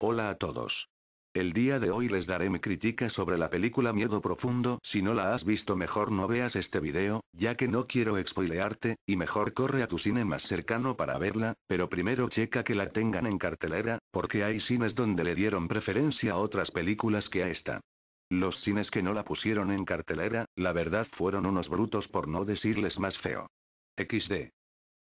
Hola a todos. El día de hoy les daré mi crítica sobre la película Miedo Profundo. Si no la has visto mejor no veas este video, ya que no quiero expoilearte, y mejor corre a tu cine más cercano para verla, pero primero checa que la tengan en cartelera, porque hay cines donde le dieron preferencia a otras películas que a esta. Los cines que no la pusieron en cartelera, la verdad fueron unos brutos por no decirles más feo. XD.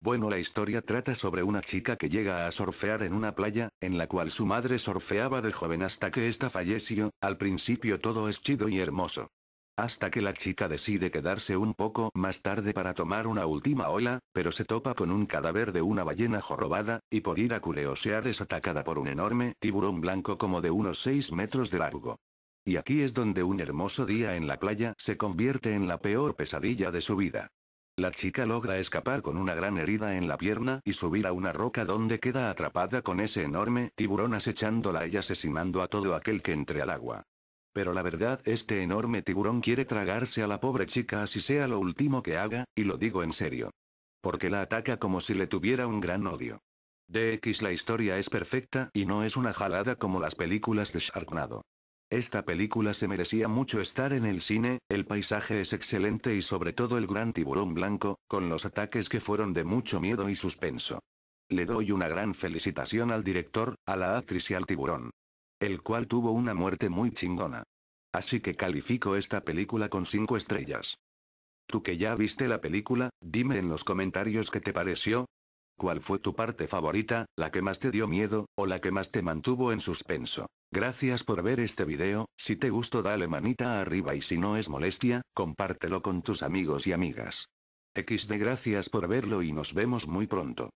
Bueno, la historia trata sobre una chica que llega a surfear en una playa, en la cual su madre surfeaba de joven hasta que ésta falleció, al principio todo es chido y hermoso. Hasta que la chica decide quedarse un poco más tarde para tomar una última ola, pero se topa con un cadáver de una ballena jorobada, y por ir a curiosear es atacada por un enorme tiburón blanco como de unos 6 metros de largo. Y aquí es donde un hermoso día en la playa se convierte en la peor pesadilla de su vida. La chica logra escapar con una gran herida en la pierna y subir a una roca donde queda atrapada con ese enorme tiburón acechándola y asesinando a todo aquel que entre al agua. Pero la verdad, este enorme tiburón quiere tragarse a la pobre chica así sea lo último que haga, y lo digo en serio. Porque la ataca como si le tuviera un gran odio. DX La historia es perfecta y no es una jalada como las películas de Sharknado. Esta película se merecía mucho estar en el cine, el paisaje es excelente y sobre todo el gran tiburón blanco, con los ataques que fueron de mucho miedo y suspenso. Le doy una gran felicitación al director, a la actriz y al tiburón. El cual tuvo una muerte muy chingona. Así que califico esta película con 5 estrellas. Tú que ya viste la película, dime en los comentarios qué te pareció, ¿Cuál fue tu parte favorita, la que más te dio miedo, o la que más te mantuvo en suspenso? Gracias por ver este video, si te gustó dale manita arriba y si no es molestia, compártelo con tus amigos y amigas. X de gracias por verlo y nos vemos muy pronto.